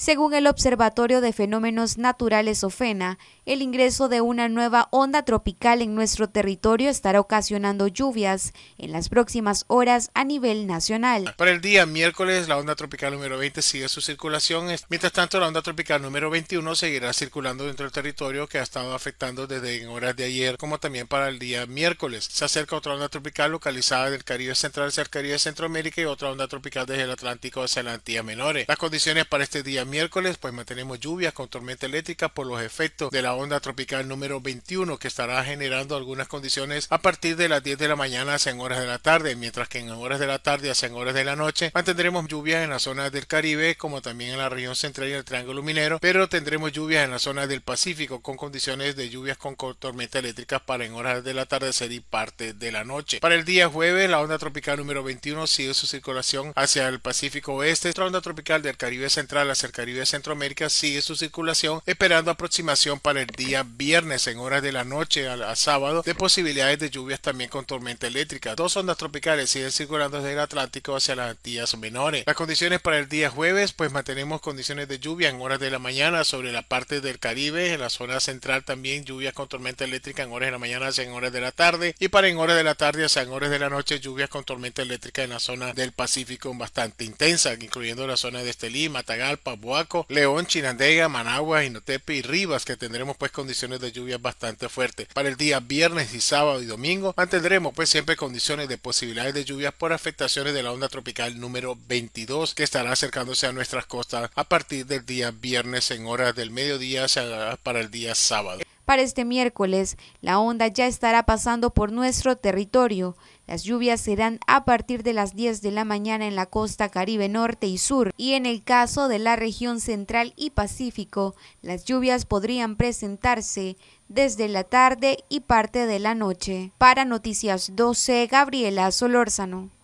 Según el Observatorio de Fenómenos Naturales OFENA, el ingreso de una nueva onda tropical en nuestro territorio estará ocasionando lluvias en las próximas horas a nivel nacional. Para el día miércoles, la onda tropical número 20 sigue su circulación. Mientras tanto, la onda tropical número 21 seguirá circulando dentro del territorio que ha estado afectando desde en horas de ayer como también para el día miércoles. Se acerca otra onda tropical localizada del Caribe Central hacia el Caribe Centroamérica y otra onda tropical desde el Atlántico hacia la Antilla Menores. Las condiciones para este día miércoles pues mantenemos lluvias con tormenta eléctrica por los efectos de la onda tropical número 21 que estará generando algunas condiciones a partir de las 10 de la mañana hacia en horas de la tarde, mientras que en horas de la tarde hacia en horas de la noche mantendremos lluvias en las zonas del Caribe como también en la región central y el Triángulo Minero, pero tendremos lluvias en las zonas del Pacífico con condiciones de lluvias con tormenta eléctrica para en horas de la tarde y parte de la noche. Para el día jueves la onda tropical número 21 sigue su circulación hacia el Pacífico Oeste, la onda tropical del Caribe Central acerca Caribe Centroamérica sigue su circulación esperando aproximación para el día viernes en horas de la noche a, sábado de posibilidades de lluvias también con tormenta eléctrica. Dos ondas tropicales siguen circulando desde el Atlántico hacia las Antillas menores. Las condiciones para el día jueves pues mantenemos condiciones de lluvia en horas de la mañana sobre la parte del Caribe, en la zona central también lluvias con tormenta eléctrica en horas de la mañana hacia en horas de la tarde y para en horas de la tarde hacia en horas de la noche lluvias con tormenta eléctrica en la zona del Pacífico bastante intensa, incluyendo la zona de Estelí, Matagalpa, León, Chinandega, Managua, Inotepe y Rivas, que tendremos pues condiciones de lluvias bastante fuertes. Para el día viernes y sábado y domingo mantendremos pues siempre condiciones de posibilidades de lluvias por afectaciones de la onda tropical número 22 que estará acercándose a nuestras costas a partir del día viernes en horas del mediodía para el día sábado. Para este miércoles, la onda ya estará pasando por nuestro territorio. Las lluvias serán a partir de las 10 de la mañana en la costa caribe norte y sur y en el caso de la región central y pacífico, las lluvias podrían presentarse desde la tarde y parte de la noche. Para Noticias 12, Gabriela Solórzano.